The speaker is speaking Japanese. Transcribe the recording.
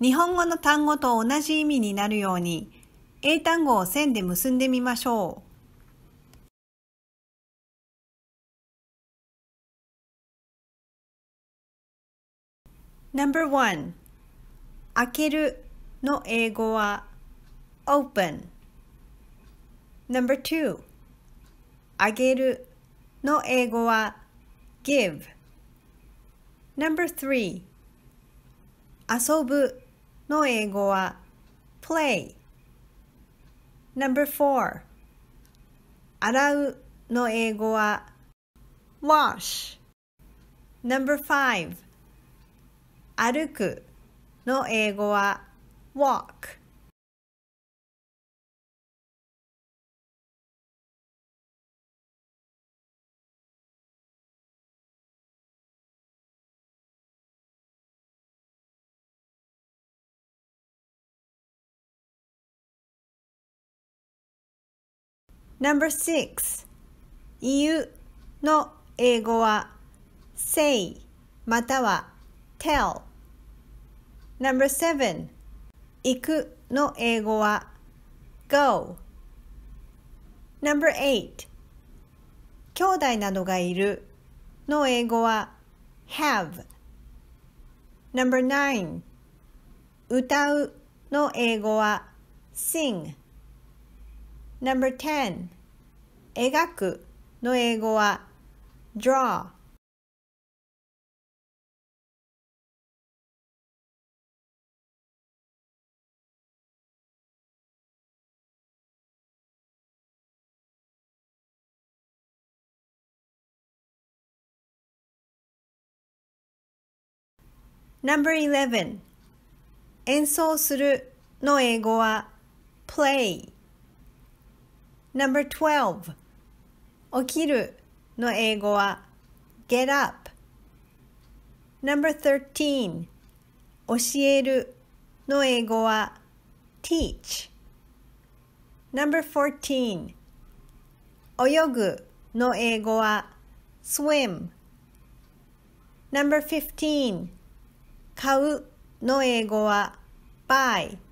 日本語の単語と同じ意味になるように、英単語を線で結んでみましょう。Number one 開けるの英語は open Number two あげるの英語は give Number three 遊ぶの英語は play Number 4洗うの英語は wash Number 5歩くの英語は walk Number 6言うの英語は say または tell Number 7行くの英語は go Number 8兄弟などがいるの英語は have Number 9歌うの英語は sing No.10 描くの英語は draw ナンバー11演奏するの英語は play Number 12起きるの英語は get up Number 13教えるの英語は teach Number 14泳ぐの英語は swim Number 15買うの英語は buy